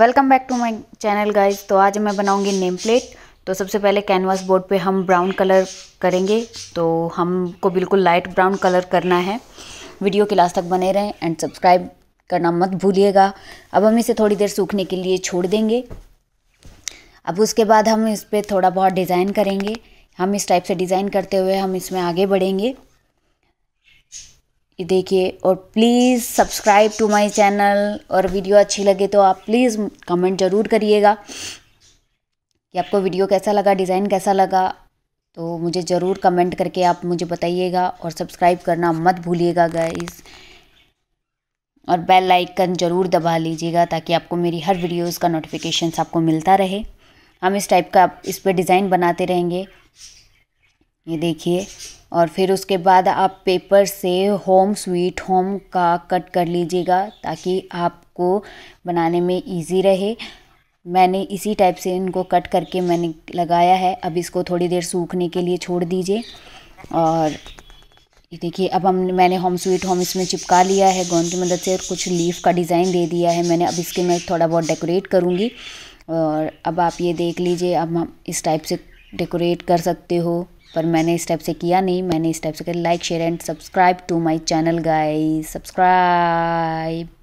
welcome back to my channel guys तो आज मैं बनाऊंगी नेम प्लेट तो सबसे पहले कैनवास बोर्ड पे हम ब्राउन कलर करेंगे तो हमको बिल्कुल लाइट ब्राउन कलर करना है वीडियो के लास्ट तक बने रहें एंड सब्सक्राइब करना मत भूलिएगा अब हम इसे थोड़ी देर सूखने के लिए छोड़ देंगे अब उसके बाद हम इस पर थोड़ा बहुत डिज़ाइन करेंगे हम इस टाइप से डिज़ाइन करते हुए हम इसमें आगे बढ़ेंगे ये देखिए और please subscribe to my channel और वीडियो अच्छी लगे तो आप प्लीज़ कमेंट ज़रूर करिएगा कि आपको वीडियो कैसा लगा डिज़ाइन कैसा लगा तो मुझे ज़रूर कमेंट करके आप मुझे बताइएगा और सब्सक्राइब करना मत भूलिएगा गाइस और बेल आइकन ज़रूर दबा लीजिएगा ताकि आपको मेरी हर वीडियोस का नोटिफिकेशन आपको मिलता रहे हम इस टाइप का इस पर डिज़ाइन बनाते रहेंगे ये देखिए और फिर उसके बाद आप पेपर से होम स्वीट होम का कट कर लीजिएगा ताकि आपको बनाने में इजी रहे मैंने इसी टाइप से इनको कट करके मैंने लगाया है अब इसको थोड़ी देर सूखने के लिए छोड़ दीजिए और देखिए अब हम मैंने होम स्वीट होम इसमें चिपका लिया है गोंद की मदद से और कुछ लीफ का डिज़ाइन दे दिया है मैंने अब इसके मैं थोड़ा बहुत डेकोरेट करूँगी और अब आप ये देख लीजिए अब हम इस टाइप से डेकोरेट कर सकते हो पर मैंने इस टाइप से किया नहीं मैंने इस टाइप से कर like share and subscribe to my channel guys subscribe